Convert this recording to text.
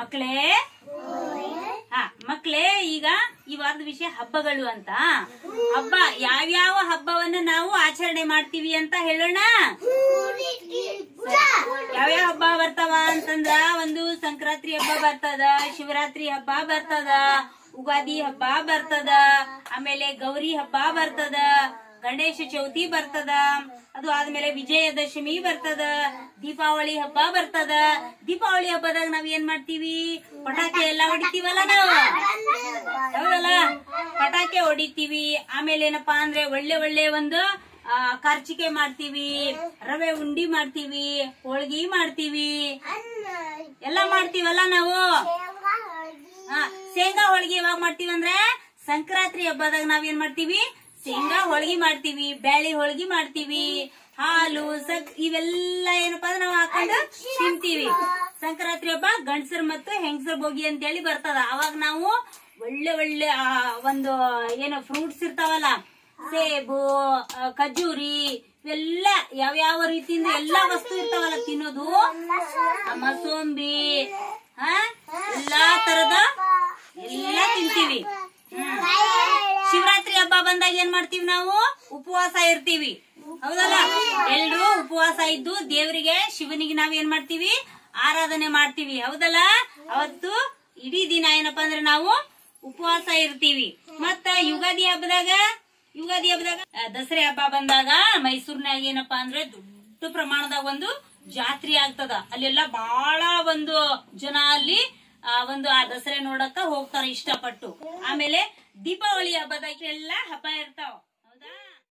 ಮಕ್ಕಳೇ ಹಾ ಮಕ್ಕಳೇ ಈಗ ಈ ವಾರದ ವಿಷಯ ಹಬ್ಬಗಳು ಅಂತ ಹಬ್ಬ ಯಾವ್ಯಾವ ಹಬ್ಬವನ್ನ ನಾವು ಆಚರಣೆ ಮಾಡ್ತೀವಿ ಅಂತ ಹೇಳೋಣ ಯಾವ್ಯಾವ ಹಬ್ಬ ಬರ್ತಾವ ಅಂತಂದ್ರ ಒಂದು ಸಂಕ್ರಾಂತಿ ಹಬ್ಬ ಬರ್ತದ ಶಿವರಾತ್ರಿ ಹಬ್ಬ ಬರ್ತದ ಉಗಾದಿ ಹಬ್ಬ ಬರ್ತದ ಆಮೇಲೆ ಗೌರಿ ಹಬ್ಬ ಬರ್ತದ ಗಣೇಶ ಚೌತಿ ಬರ್ತದ ಅದು ಆದ್ಮೇಲೆ ವಿಜಯದಶಮಿ ಬರ್ತದ ದೀಪಾವಳಿ ಹಬ್ಬ ಬರ್ತದ ದೀಪಾವಳಿ ಹಬ್ಬದಾಗ ನಾವ್ ಏನ್ ಮಾಡ್ತೀವಿ ಪಟಾಕಿ ಎಲ್ಲ ಹೊಡಿತೀವಲ್ಲ ನಾವು ಹೌದಲ್ಲ ಪಟಾಕಿ ಹೊಡಿತೀವಿ ಆಮೇಲೆ ಏನಪ್ಪಾ ಅಂದ್ರೆ ಒಳ್ಳೆ ಒಳ್ಳೆ ಒಂದು ಕಾರ್ಚಿಕೆ ಮಾಡ್ತೀವಿ ರವೆ ಉಂಡಿ ಮಾಡ್ತೀವಿ ಹೋಳ್ಗಿ ಮಾಡ್ತೀವಿ ಎಲ್ಲ ಮಾಡ್ತೀವಲ್ಲ ನಾವು ಶೇಂಗಾ ಹೋಳ್ಗಿ ಯಾವಾಗ ಮಾಡ್ತೀವಿ ಅಂದ್ರೆ ಸಂಕ್ರಾಂತಿ ಹಬ್ಬದಾಗ ನಾವ್ ಏನ್ ಮಾಡ್ತೀವಿ ಶೇಂಗಾ ಹೋಳ್ಗಿ ಮಾಡ್ತೀವಿ ಬ್ಯಾಳಿ ಹೋಳಿಗೆ ಮಾಡ್ತೀವಿ ಹಾಲು ಸಕ್ ಇವೆಲ್ಲ ಏನಪ್ಪಾ ಅಂದ್ರೆ ನಾವ್ ಹಾಕೊಂಡು ತಿಂತೀವಿ ಸಂಕ್ರಾಂತಿ ಹಬ್ಬ ಗಂಡಸರ್ ಮತ್ತು ಹೆಂಗಸರ್ ಬೋಗಿ ಅಂತ ಹೇಳಿ ಬರ್ತದ ಅವಾಗ ನಾವು ಒಳ್ಳೆ ಒಳ್ಳೆ ಒಂದು ಏನು ಫ್ರೂಟ್ಸ್ ಇರ್ತಾವಲ್ಲ ಸೇಬು ಖಜೂರಿ ಇವೆಲ್ಲ ಯಾವ್ಯಾವ ರೀತಿಯಿಂದ ಎಲ್ಲಾ ವಸ್ತು ಇರ್ತಾವಲ್ಲ ತಿನ್ನೋದು ಮಸೋಂಬಿ ಹ ಎಲ್ಲಾ ತರದ ಬಂದಾಗ ಏನ್ ಮಾಡ್ತೀವಿ ನಾವು ಉಪವಾಸ ಇರ್ತೀವಿ ಹೌದಲ್ಲ ಎಲ್ರು ಉಪವಾಸ ಇದ್ದು ದೇವರಿಗೆ ಶಿವನಿಗೆ ನಾವ್ ಏನ್ ಮಾಡ್ತೀವಿ ಆರಾಧನೆ ಮಾಡ್ತೀವಿ ಹೌದಲ್ಲ ಅವತ್ತು ಇಡೀ ದಿನ ಏನಪ್ಪಾ ಅಂದ್ರೆ ನಾವು ಉಪವಾಸ ಇರ್ತೀವಿ ಮತ್ತ ಯುಗಾದಿ ಹಬ್ಬದಾಗ ಯುಗಾದಿ ಹಬ್ಬದಾಗ ದಸರೆ ಹಬ್ಬ ಬಂದಾಗ ಮೈಸೂರ್ನಾಗ ಏನಪ್ಪಾ ಅಂದ್ರೆ ದೊಡ್ಡ ಪ್ರಮಾಣದಾಗ ಒಂದು ಜಾತ್ರೆ ಆಗ್ತದ ಅಲ್ಲೆಲ್ಲ ಬಹಳ ಒಂದು ಜನ ಅಲ್ಲಿ ಒಂದು ಆ ದಸರೆ ನೋಡಕ್ಕ ಹೋಗ್ತಾರ ಇಷ್ಟಪಟ್ಟು ಆಮೇಲೆ ದೀಪಾವಳಿ ಹಬ್ಬದಾಗೆಲ್ಲ ಹಬ್ಬ ಇರ್ತಾವ